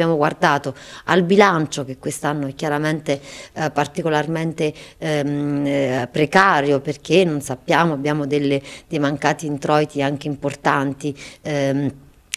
abbiamo guardato al bilancio che quest'anno è chiaramente eh, particolarmente ehm, eh, precario perché non sappiamo, abbiamo delle, dei mancati introiti anche importanti. Ehm,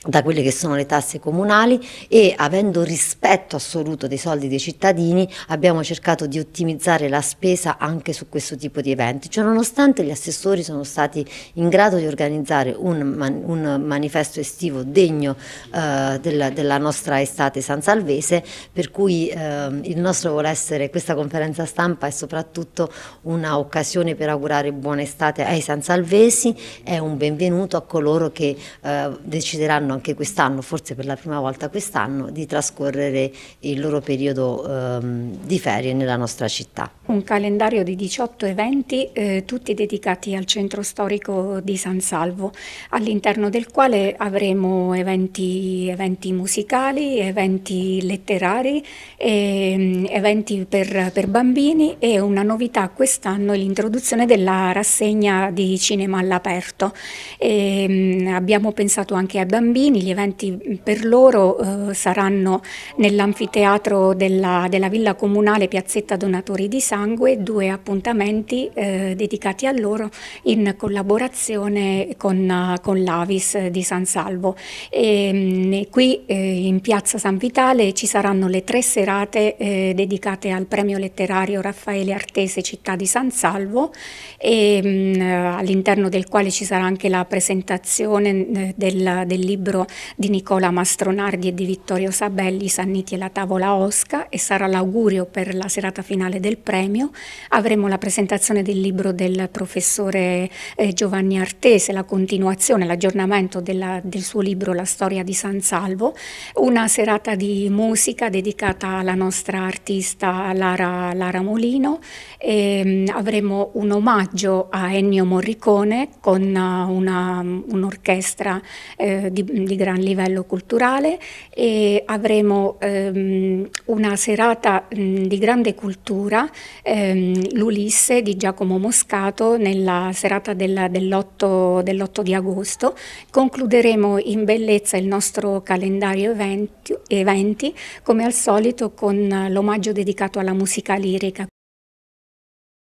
da quelle che sono le tasse comunali e avendo rispetto assoluto dei soldi dei cittadini abbiamo cercato di ottimizzare la spesa anche su questo tipo di eventi, cioè nonostante gli assessori sono stati in grado di organizzare un, man un manifesto estivo degno eh, della, della, nostra estate San Salvese per cui eh, il nostro vuole essere questa conferenza stampa è soprattutto un'occasione per augurare buona estate ai San Salvesi, è un benvenuto a coloro che eh, decideranno anche quest'anno, forse per la prima volta quest'anno, di trascorrere il loro periodo ehm, di ferie nella nostra città un calendario di 18 eventi, eh, tutti dedicati al centro storico di San Salvo, all'interno del quale avremo eventi, eventi musicali, eventi letterari, e, ehm, eventi per, per, bambini e una novità quest'anno è l'introduzione della rassegna di cinema all'aperto. Ehm, abbiamo pensato anche ai bambini, gli eventi per loro eh, saranno nell'anfiteatro della, della Villa Comunale Piazzetta Donatori di San sangue due appuntamenti eh, dedicati a loro in collaborazione con, eh, con l'Avis di San Salvo. Mm, e, qui eh, in piazza San Vitale ci saranno le tre serate eh, dedicate al premio letterario Raffaele Artese Città di San Salvo mm, eh, all'interno del quale ci sarà anche la presentazione mm, del, del libro di Nicola Mastronardi e di Vittorio Sabelli, Sanniti e la tavola Osca e sarà l'augurio per la serata finale del premio premio, avremo la presentazione del libro del professore eh, Giovanni Artese, la continuazione, l'aggiornamento del suo libro La storia di San Salvo, una serata di musica dedicata alla nostra artista Lara, Lara Molino, e, ehm, avremo un omaggio a Ennio Morricone con eh, un'orchestra eh, di, di, gran livello culturale e avremo ehm, una serata mh, di grande cultura ehm, l'Ulisse di Giacomo Moscato nella serata della, dell'8, dell'8, di agosto. Concluderemo in bellezza il nostro calendario eventi, eventi come al solito con l'omaggio dedicato alla musica lirica.